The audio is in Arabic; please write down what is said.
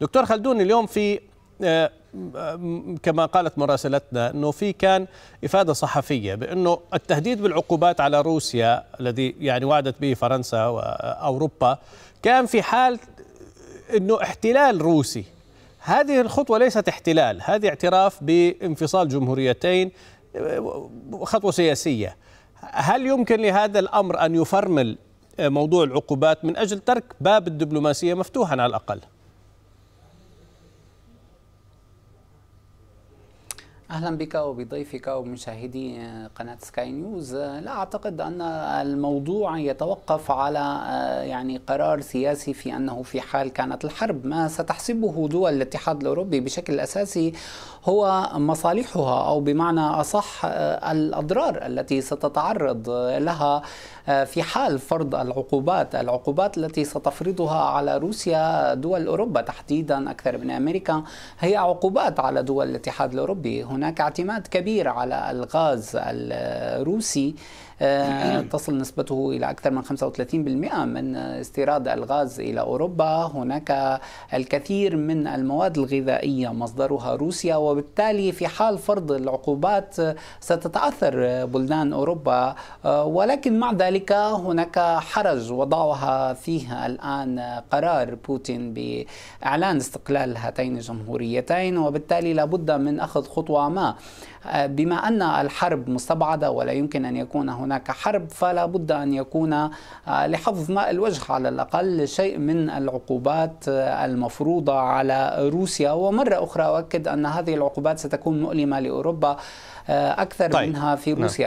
دكتور خلدون اليوم في آه، كما قالت مراسلتنا انه في كان افاده صحفيه بانه التهديد بالعقوبات على روسيا الذي يعني وعدت به فرنسا واوروبا كان في حال انه احتلال روسي هذه الخطوه ليست احتلال هذه اعتراف بانفصال جمهوريتين آه، خطوه سياسيه هل يمكن لهذا الامر ان يفرمل آه، موضوع العقوبات من اجل ترك باب الدبلوماسيه مفتوحا على الاقل اهلا بك وبضيفك ومشاهدي قناه سكاي نيوز لا اعتقد ان الموضوع يتوقف على آه، يعني قرار سياسي في انه في حال كانت الحرب ما ستحسبه دول الاتحاد الاوروبي بشكل اساسي هو مصالحها او بمعنى اصح آه، الاضرار التي ستتعرض لها آه، في حال فرض العقوبات، العقوبات التي ستفرضها على روسيا دول اوروبا تحديدا اكثر من امريكا هي عقوبات على دول الاتحاد الاوروبي، هنا هناك اعتماد كبير على الغاز الروسي آه، تصل نسبته إلى أكثر من 35% من استيراد الغاز إلى أوروبا هناك الكثير من المواد الغذائية مصدرها روسيا وبالتالي في حال فرض العقوبات ستتأثر بلدان أوروبا آه، ولكن مع ذلك هناك حرج وضعها فيه الآن قرار بوتين بإعلان استقلال هاتين الجمهوريتين وبالتالي لابد من أخذ خطوة ما آه، بما أن الحرب مستبعدة ولا يمكن أن يكون هناك هناك حرب فلا بد أن يكون آه، لحفظ ماء الوجه على الأقل شيء من العقوبات آه، المفروضة على روسيا ومرة أخرى أؤكد أن هذه العقوبات ستكون مؤلمة لأوروبا آه، أكثر طيب. منها في نعم. روسيا نعم.